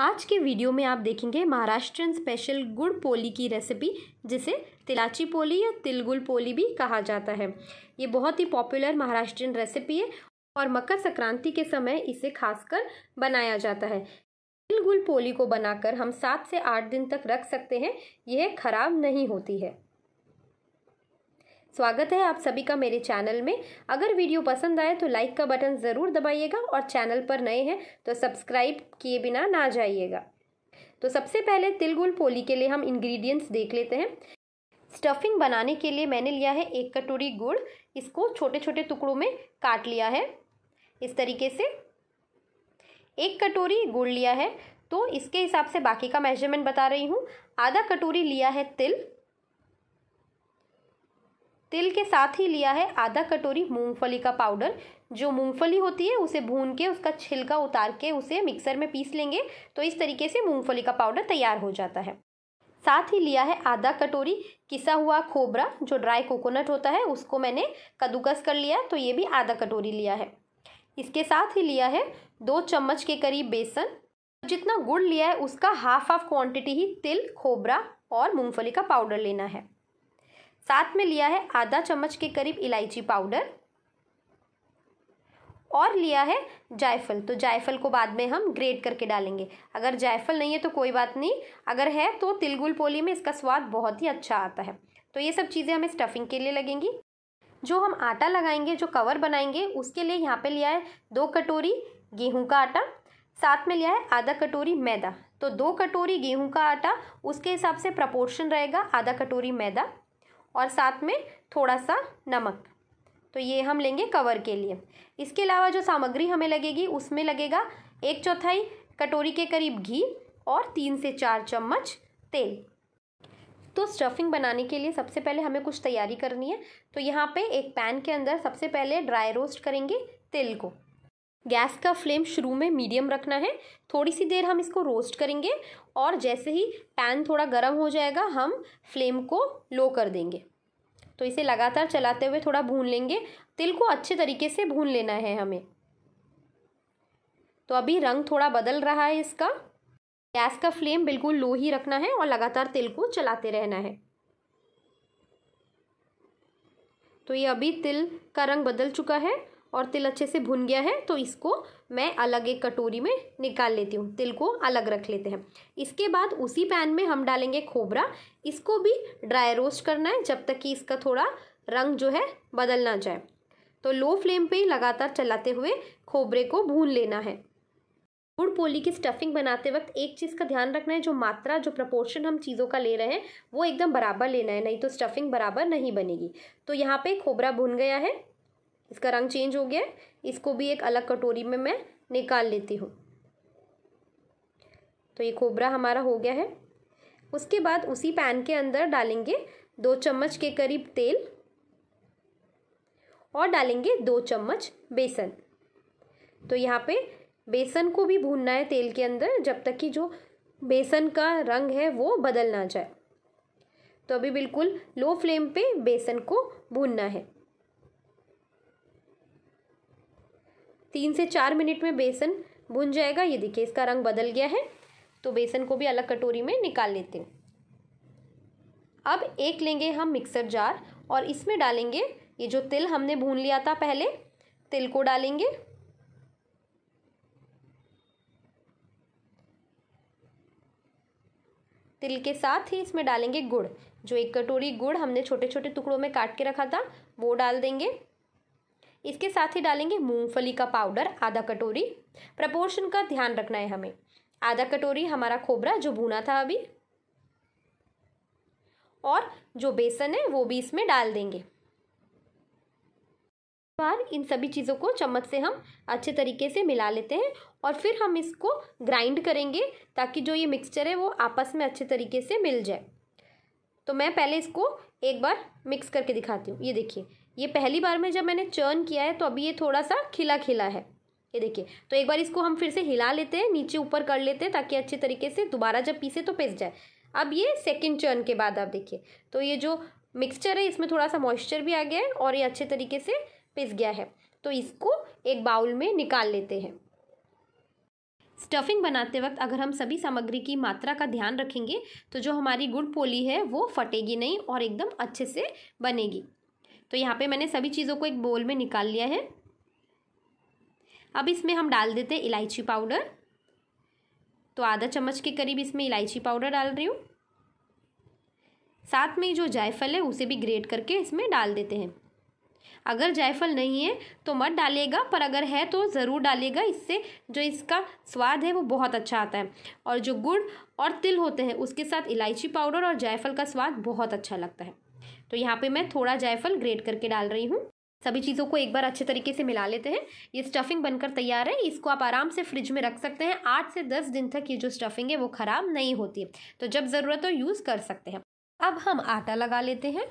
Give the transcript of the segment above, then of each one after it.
आज के वीडियो में आप देखेंगे महाराष्ट्रन स्पेशल गुड़ पोली की रेसिपी जिसे तिलाची पोली या तिलगुल पोली भी कहा जाता है ये बहुत ही पॉपुलर महाराष्ट्रियन रेसिपी है और मकर संक्रांति के समय इसे खासकर बनाया जाता है तिलगुल पोली को बनाकर हम सात से आठ दिन तक रख सकते हैं यह खराब नहीं होती है स्वागत है आप सभी का मेरे चैनल में अगर वीडियो पसंद आए तो लाइक का बटन ज़रूर दबाइएगा और चैनल पर नए हैं तो सब्सक्राइब किए बिना ना जाइएगा तो सबसे पहले तिलगुल पोली के लिए हम इंग्रेडिएंट्स देख लेते हैं स्टफिंग बनाने के लिए मैंने लिया है एक कटोरी गुड़ इसको छोटे छोटे टुकड़ों में काट लिया है इस तरीके से एक कटोरी गुड़ लिया है तो इसके हिसाब से बाकी का मेजरमेंट बता रही हूँ आधा कटोरी लिया है तिल तिल के साथ ही लिया है आधा कटोरी मूंगफली का पाउडर जो मूंगफली होती है उसे भून के उसका छिलका उतार के उसे मिक्सर में पीस लेंगे तो इस तरीके से मूंगफली का पाउडर तैयार हो जाता है साथ ही लिया है आधा कटोरी किसा हुआ खोबरा जो ड्राई कोकोनट होता है उसको मैंने कद्दूकस कर लिया तो ये भी आधा कटोरी लिया है इसके साथ ही लिया है दो चम्मच के करीब बेसन जितना गुड़ लिया है उसका हाफ हाफ क्वांटिटी ही तिल खोबरा और मूंगफली का पाउडर लेना है साथ में लिया है आधा चम्मच के करीब इलायची पाउडर और लिया है जायफल तो जायफल को बाद में हम ग्रेट करके डालेंगे अगर जायफल नहीं है तो कोई बात नहीं अगर है तो तिलगुल पोली में इसका स्वाद बहुत ही अच्छा आता है तो ये सब चीज़ें हमें स्टफिंग के लिए लगेंगी जो हम आटा लगाएंगे जो कवर बनाएंगे उसके लिए यहाँ पे लिया है दो कटोरी गेहूं का आटा साथ में लिया है आधा कटोरी मैदा तो दो कटोरी गेहूं का आटा उसके हिसाब से प्रपोर्शन रहेगा आधा कटोरी मैदा और साथ में थोड़ा सा नमक तो ये हम लेंगे कवर के लिए इसके अलावा जो सामग्री हमें लगेगी उसमें लगेगा एक चौथाई कटोरी के करीब घी और तीन से चार चम्मच तेल तो स्टफिंग बनाने के लिए सबसे पहले हमें कुछ तैयारी करनी है तो यहाँ पे एक पैन के अंदर सबसे पहले ड्राई रोस्ट करेंगे तिल को गैस का फ्लेम शुरू में मीडियम रखना है थोड़ी सी देर हम इसको रोस्ट करेंगे और जैसे ही पैन थोड़ा गर्म हो जाएगा हम फ्लेम को लो कर देंगे तो इसे लगातार चलाते हुए थोड़ा भून लेंगे तिल को अच्छे तरीके से भून लेना है हमें तो अभी रंग थोड़ा बदल रहा है इसका गैस का फ्लेम बिल्कुल लो ही रखना है और लगातार तिल को चलाते रहना है तो ये अभी तिल का रंग बदल चुका है और तिल अच्छे से भुन गया है तो इसको मैं अलग एक कटोरी में निकाल लेती हूँ तिल को अलग रख लेते हैं इसके बाद उसी पैन में हम डालेंगे खोबरा इसको भी ड्राई रोस्ट करना है जब तक कि इसका थोड़ा रंग जो है बदल ना जाए तो लो फ्लेम पे लगातार चलाते हुए खोबरे को भून लेना है गुड़ पोली की स्टफिंग बनाते वक्त एक चीज़ का ध्यान रखना है जो मात्रा जो प्रपोर्शन हम चीज़ों का ले रहे हैं वो एकदम बराबर लेना है नहीं तो स्टफिंग बराबर नहीं बनेगी तो यहाँ पे खोबरा भुन गया है इसका रंग चेंज हो गया है इसको भी एक अलग कटोरी में मैं निकाल लेती हूँ तो ये खोबरा हमारा हो गया है उसके बाद उसी पैन के अंदर डालेंगे दो चम्मच के करीब तेल और डालेंगे दो चम्मच बेसन तो यहाँ पे बेसन को भी भूनना है तेल के अंदर जब तक कि जो बेसन का रंग है वो बदल ना जाए तो अभी बिल्कुल लो फ्लेम पे बेसन को भूनना है तीन से चार मिनट में बेसन भुन जाएगा ये देखिए इसका रंग बदल गया है तो बेसन को भी अलग कटोरी में निकाल लेते हैं अब एक लेंगे हम मिक्सर जार और इसमें डालेंगे ये जो तिल हमने भून लिया था पहले तिल को डालेंगे तिल के साथ ही इसमें डालेंगे गुड़ जो एक कटोरी गुड़ हमने छोटे छोटे टुकड़ों में काट के रखा था वो डाल देंगे इसके साथ ही डालेंगे मूंगफली का पाउडर आधा कटोरी प्रपोर्शन का ध्यान रखना है हमें आधा कटोरी हमारा खोबरा जो भुना था अभी और जो बेसन है वो भी इसमें डाल देंगे बार इन सभी चीज़ों को चम्मच से हम अच्छे तरीके से मिला लेते हैं और फिर हम इसको ग्राइंड करेंगे ताकि जो ये मिक्सचर है वो आपस में अच्छे तरीके से मिल जाए तो मैं पहले इसको एक बार मिक्स करके दिखाती हूँ ये देखिए ये पहली बार में जब मैंने चर्न किया है तो अभी ये थोड़ा सा खिला खिला है ये देखिए तो एक बार इसको हम फिर से हिला लेते हैं नीचे ऊपर कर लेते हैं ताकि अच्छे तरीके से दोबारा जब पीसे तो पिस जाए अब ये सेकेंड चर्न के बाद आप देखिए तो ये जो मिक्सचर है इसमें थोड़ा सा मॉइस्चर भी आ गया है और ये अच्छे तरीके से पिस गया है तो इसको एक बाउल में निकाल लेते हैं स्टफिंग बनाते वक्त अगर हम सभी सामग्री की मात्रा का ध्यान रखेंगे तो जो हमारी गुड़ पोली है वो फटेगी नहीं और एकदम अच्छे से बनेगी तो यहाँ पे मैंने सभी चीज़ों को एक बोल में निकाल लिया है अब इसमें हम डाल देते हैं इलायची पाउडर तो आधा चम्मच के करीब इसमें इलायची पाउडर डाल रही हूँ साथ में जो जायफल है उसे भी ग्रेट करके इसमें डाल देते हैं अगर जायफल नहीं है तो मत डालिएगा पर अगर है तो ज़रूर डालिएगा इससे जो इसका स्वाद है वो बहुत अच्छा आता है और जो गुड़ और तिल होते हैं उसके साथ इलायची पाउडर और जायफल का स्वाद बहुत अच्छा लगता है तो यहाँ पे मैं थोड़ा जायफल ग्रेट करके डाल रही हूँ सभी चीज़ों को एक बार अच्छे तरीके से मिला लेते हैं ये स्टफिंग बनकर तैयार है इसको आप आराम से फ्रिज में रख सकते हैं आठ से दस दिन तक ये जो स्टफिंग है वो ख़राब नहीं होती है तो जब ज़रूरत हो यूज़ कर सकते हैं अब हम आटा लगा लेते हैं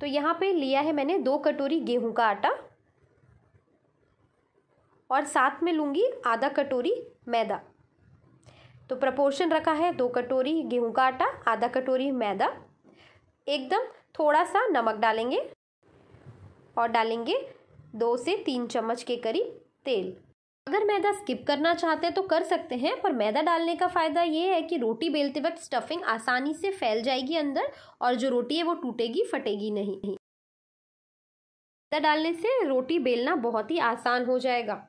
तो यहाँ पे लिया है मैंने दो कटोरी गेहूं का आटा और साथ में लूँगी आधा कटोरी मैदा तो प्रपोर्शन रखा है दो कटोरी गेहूं का आटा आधा कटोरी मैदा एकदम थोड़ा सा नमक डालेंगे और डालेंगे दो से तीन चम्मच के करीब तेल अगर मैदा स्किप करना चाहते हैं तो कर सकते हैं पर मैदा डालने का फ़ायदा ये है कि रोटी बेलते वक्त स्टफिंग आसानी से फैल जाएगी अंदर और जो रोटी है वो टूटेगी फटेगी नहीं मैदा डालने से रोटी बेलना बहुत ही आसान हो जाएगा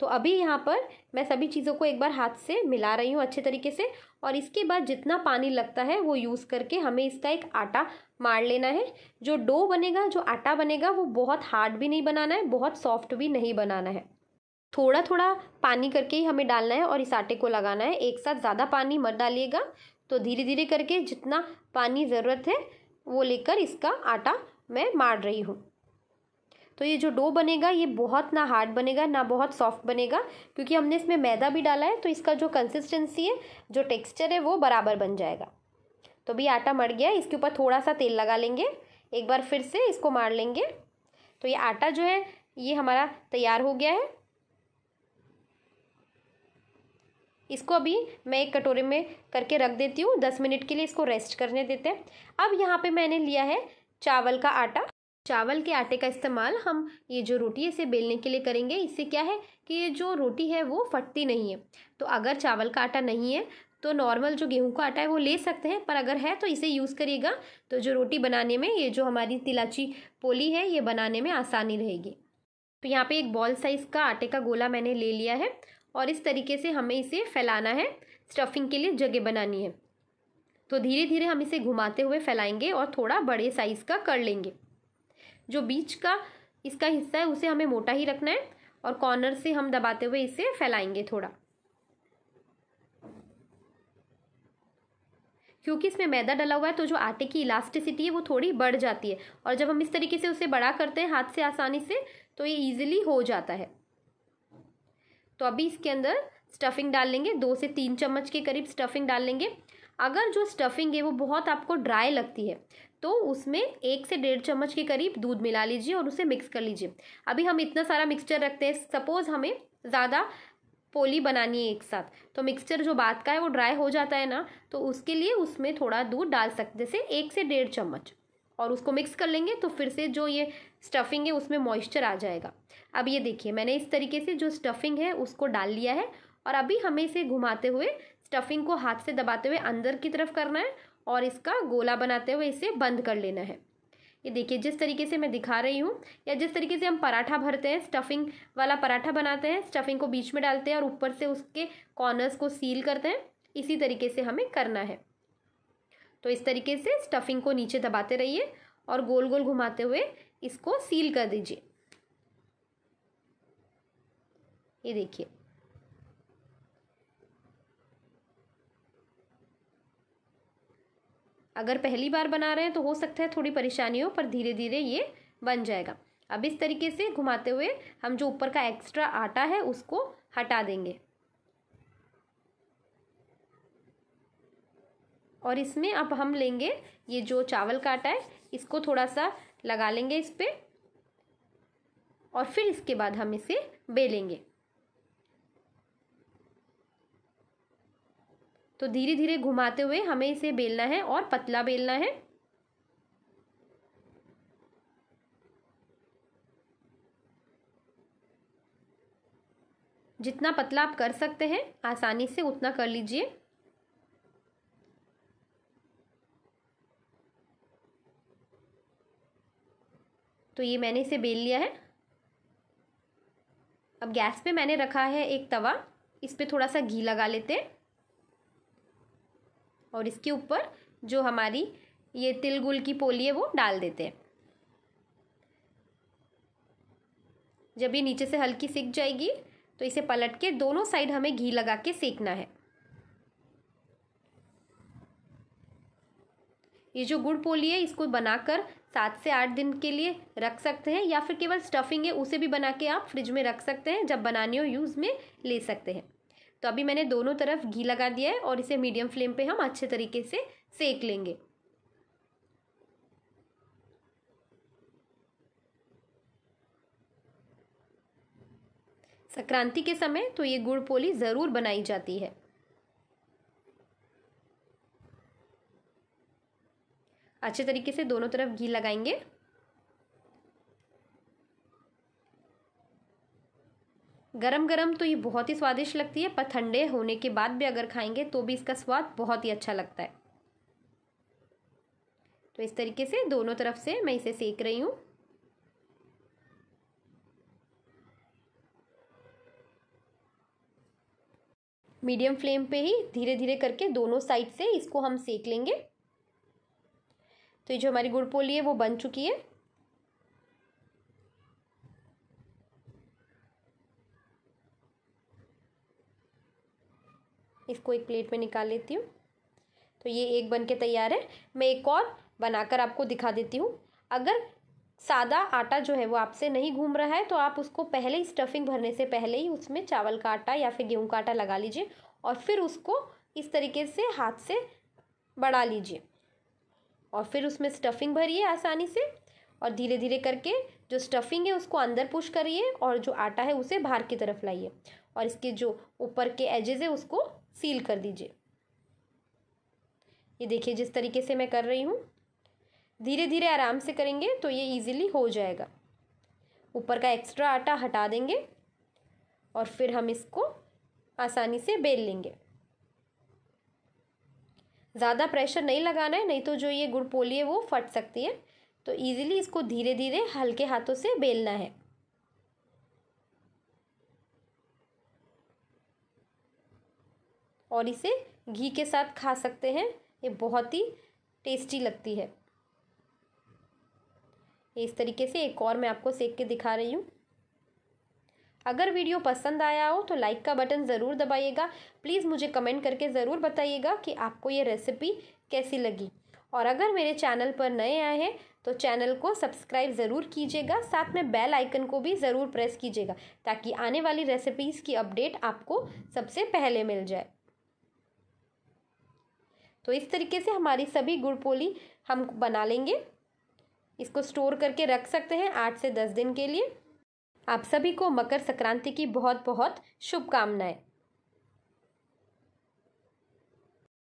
तो अभी यहाँ पर मैं सभी चीज़ों को एक बार हाथ से मिला रही हूँ अच्छे तरीके से और इसके बाद जितना पानी लगता है वो यूज़ करके हमें इसका एक आटा मार लेना है जो डो बनेगा जो आटा बनेगा वो बहुत हार्ड भी नहीं बनाना है बहुत सॉफ्ट भी नहीं बनाना है थोड़ा थोड़ा पानी करके ही हमें डालना है और इस आटे को लगाना है एक साथ ज़्यादा पानी मत डालिएगा तो धीरे धीरे करके जितना पानी ज़रूरत है वो लेकर इसका आटा मैं मार रही हूँ तो ये जो डो बनेगा ये बहुत ना हार्ड बनेगा ना बहुत सॉफ्ट बनेगा क्योंकि हमने इसमें मैदा भी डाला है तो इसका जो कंसिस्टेंसी है जो टेक्स्चर है वो बराबर बन जाएगा तो भी आटा मर गया इसके ऊपर थोड़ा सा तेल लगा लेंगे एक बार फिर से इसको मार लेंगे तो ये आटा जो है ये हमारा तैयार हो गया है इसको अभी मैं एक कटोरे में करके रख देती हूँ दस मिनट के लिए इसको रेस्ट करने देते हैं अब यहाँ पे मैंने लिया है चावल का आटा चावल के आटे का इस्तेमाल हम ये जो रोटी है इसे बेलने के लिए करेंगे इससे क्या है कि ये जो रोटी है वो फटती नहीं है तो अगर चावल का आटा नहीं है तो नॉर्मल जो गेहूं का आटा है वो ले सकते हैं पर अगर है तो इसे यूज़ करिएगा तो जो रोटी बनाने में ये जो हमारी तिलाची पोली है ये बनाने में आसानी रहेगी तो यहाँ पे एक बॉल साइज़ का आटे का गोला मैंने ले लिया है और इस तरीके से हमें इसे फैलाना है स्टफिंग के लिए जगह बनानी है तो धीरे धीरे हम इसे घुमाते हुए फैलाएंगे और थोड़ा बड़े साइज़ का कर लेंगे जो बीच का इसका हिस्सा है उसे हमें मोटा ही रखना है और कॉर्नर से हम दबाते हुए इसे फैलाएंगे थोड़ा क्योंकि इसमें मैदा डला हुआ है तो जो आटे की इलास्टिसिटी है वो थोड़ी बढ़ जाती है और जब हम इस तरीके से उसे बड़ा करते हैं हाथ से आसानी से तो ये ईजिली हो जाता है तो अभी इसके अंदर स्टफिंग डाल लेंगे दो से तीन चम्मच के करीब स्टफिंग डाल लेंगे अगर जो स्टफिंग है वो बहुत आपको ड्राई लगती है तो उसमें एक से डेढ़ चम्मच के करीब दूध मिला लीजिए और उसे मिक्स कर लीजिए अभी हम इतना सारा मिक्सचर रखते हैं सपोज़ हमें ज़्यादा पोली बनानी है एक साथ तो मिक्सचर जो बात का है वो ड्राई हो जाता है ना तो उसके लिए उसमें थोड़ा दूध डाल सकते जैसे एक से डेढ़ चम्मच और उसको मिक्स कर लेंगे तो फिर से जो ये स्टफिंग है उसमें मॉइस्चर आ जाएगा अब ये देखिए मैंने इस तरीके से जो स्टफिंग है उसको डाल लिया है और अभी हमें इसे घुमाते हुए स्टफिंग को हाथ से दबाते हुए अंदर की तरफ करना है और इसका गोला बनाते हुए इसे बंद कर लेना है ये देखिए जिस तरीके से मैं दिखा रही हूँ या जिस तरीके से हम पराठा भरते हैं स्टफिंग वाला पराठा बनाते हैं स्टफिंग को बीच में डालते हैं और ऊपर से उसके कॉर्नर्स को सील करते हैं इसी तरीके से हमें करना है तो इस तरीके से स्टफिंग को नीचे दबाते रहिए और गोल गोल घुमाते हुए इसको सील कर दीजिए ये देखिए अगर पहली बार बना रहे हैं तो हो सकता है थोड़ी परेशानी हो पर धीरे धीरे ये बन जाएगा अब इस तरीके से घुमाते हुए हम जो ऊपर का एक्स्ट्रा आटा है उसको हटा देंगे और इसमें अब हम लेंगे ये जो चावल का आटा है इसको थोड़ा सा लगा लेंगे इस पर और फिर इसके बाद हम इसे बेलेंगे तो धीरे धीरे घुमाते हुए हमें इसे बेलना है और पतला बेलना है जितना पतला आप कर सकते हैं आसानी से उतना कर लीजिए तो ये मैंने इसे बेल लिया है अब गैस पे मैंने रखा है एक तवा इस पर थोड़ा सा घी लगा लेते हैं और इसके ऊपर जो हमारी ये तिल गुल की पोली है वो डाल देते हैं जब ये नीचे से हल्की सीख जाएगी तो इसे पलट के दोनों साइड हमें घी लगा के सेकना है ये जो गुड़ पोली है इसको बनाकर सात से आठ दिन के लिए रख सकते हैं या फिर केवल स्टफिंग है उसे भी बना के आप फ्रिज में रख सकते हैं जब बनानी हो यूज़ में ले सकते हैं तो अभी मैंने दोनों तरफ घी लगा दिया है और इसे मीडियम फ्लेम पे हम अच्छे तरीके से सेक लेंगे संक्रांति के समय तो ये गुड़ पोली ज़रूर बनाई जाती है अच्छे तरीके से दोनों तरफ घी लगाएंगे गरम गरम तो ये बहुत ही स्वादिष्ट लगती है पर ठंडे होने के बाद भी अगर खाएंगे तो भी इसका स्वाद बहुत ही अच्छा लगता है तो इस तरीके से दोनों तरफ से मैं इसे सेक रही हूँ मीडियम फ्लेम पे ही धीरे धीरे करके दोनों साइड से इसको हम सेक लेंगे तो ये जो हमारी गुड़पोली है वो बन चुकी है इसको एक प्लेट में निकाल लेती हूँ तो ये एक बन के तैयार है मैं एक और बनाकर आपको दिखा देती हूँ अगर सादा आटा जो है वो आपसे नहीं घूम रहा है तो आप उसको पहले ही स्टफिंग भरने से पहले ही उसमें चावल का आटा या फिर गेहूं का आटा लगा लीजिए और फिर उसको इस तरीके से हाथ से बढ़ा लीजिए और फिर उसमें स्टफिंग भरिए आसानी से और धीरे धीरे करके जो स्टफिंग है उसको अंदर पुश करिए और जो आटा है उसे बाहर की तरफ लाइए और इसके जो ऊपर के एजेज है उसको सील कर दीजिए ये देखिए जिस तरीके से मैं कर रही हूँ धीरे धीरे आराम से करेंगे तो ये इजीली हो जाएगा ऊपर का एक्स्ट्रा आटा हटा देंगे और फिर हम इसको आसानी से बेल लेंगे ज़्यादा प्रेशर नहीं लगाना है नहीं तो जो ये गुड़ पोली है वो फट सकती है तो ईज़िली इसको धीरे धीरे हल्के हाथों से बेलना है और इसे घी के साथ खा सकते हैं ये बहुत ही टेस्टी लगती है इस तरीके से एक और मैं आपको सेक के दिखा रही हूँ अगर वीडियो पसंद आया हो तो लाइक का बटन ज़रूर दबाइएगा प्लीज़ मुझे कमेंट करके ज़रूर बताइएगा कि आपको ये रेसिपी कैसी लगी और अगर मेरे चैनल पर नए आए हैं तो चैनल को सब्सक्राइब ज़रूर कीजिएगा साथ में बेल आइकन को भी ज़रूर प्रेस कीजिएगा ताकि आने वाली रेसिपीज़ की अपडेट आपको सबसे पहले मिल जाए तो इस तरीके से हमारी सभी गुड़ पोली हम बना लेंगे इसको स्टोर करके रख सकते हैं आठ से दस दिन के लिए आप सभी को मकर संक्रांति की बहुत बहुत शुभकामनाएं